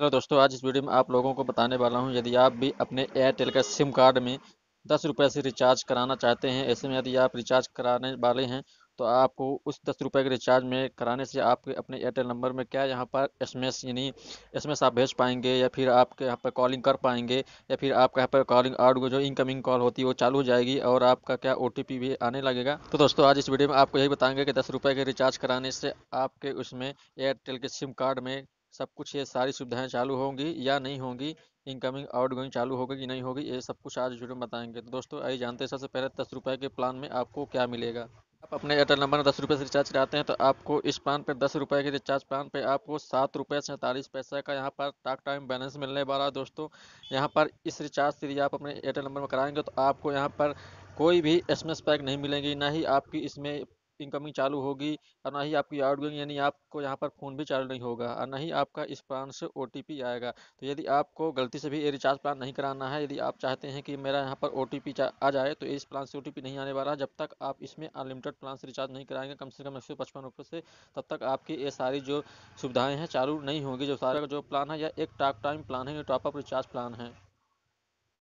hello दोस्तों आज इस वीडियो में आप लोगों को बताने वाला हूं यदि आप भी अपने एयरटेल का सिम कार्ड में दस रुपये से रिचार्ज कराना चाहते हैं ऐसे में यदि आप रिचार्ज कराने वाले हैं तो आपको उस दस रुपये के रिचार्ज में कराने से आपके अपने एयरटेल नंबर में क्या यहाँ पर एसएमएस यानी एसएमएस आप भेज पाएंगे या फिर आपके यहाँ पर कॉलिंग कर पाएंगे या फिर आपका यहाँ पर कॉलिंग आउट जो इनकमिंग कॉल होती है वो चालू हो जाएगी और आपका क्या ओ भी आने लगेगा तो दोस्तों आज इस वीडियो में आपको यही बताएंगे कि दस के रिचार्ज कराने से आपके उसमें एयरटेल के सिम कार्ड में सब कुछ ये सारी सुविधाएं चालू होंगी या नहीं होंगी इनकमिंग आउट गोइंग चालू होगी कि नहीं होगी ये सब कुछ आज वीडियो में बताएंगे तो दोस्तों आइए जानते हैं सबसे पहले दस रुपये के प्लान में आपको क्या मिलेगा आप अपने एयरटेल नंबर में दस रुपये से रिचार्ज कराते हैं तो आपको इस प्लान पर दस रुपये के रिचार्ज प्लान पर आपको सात रुपये सैंतालीस पैसा का यहाँ पर टाक टाइम बैलेंस मिलने वाला है दोस्तों यहाँ पर इस रिचार्ज से आप अपने एयरटेल नंबर में कराएंगे तो आपको यहाँ पर कोई भी एस पैक नहीं मिलेंगी ना ही आपकी इसमें इनकमिंग चालू होगी और ना ही आपकी आउटगोइंग यानी आपको यहाँ पर फ़ोन भी चालू नहीं होगा और ना ही आपका इस प्लान से ओ आएगा तो यदि आपको गलती से भी ये रिचार्ज प्लान नहीं कराना है यदि आप चाहते हैं कि मेरा यहाँ पर ओ आ जाए तो इस प्लान से ओ नहीं आने वाला जब तक आप इसमें अनलिमिटेड प्लान से रिचार्ज नहीं कराएंगे कम से कम एक सौ से तब तक आपकी ये सारी जो सुविधाएँ हैं चालू नहीं होंगी जो सारा जो प्लान है या एक टाक टाइम प्लान है या टॉपअप रिचार्ज प्लान है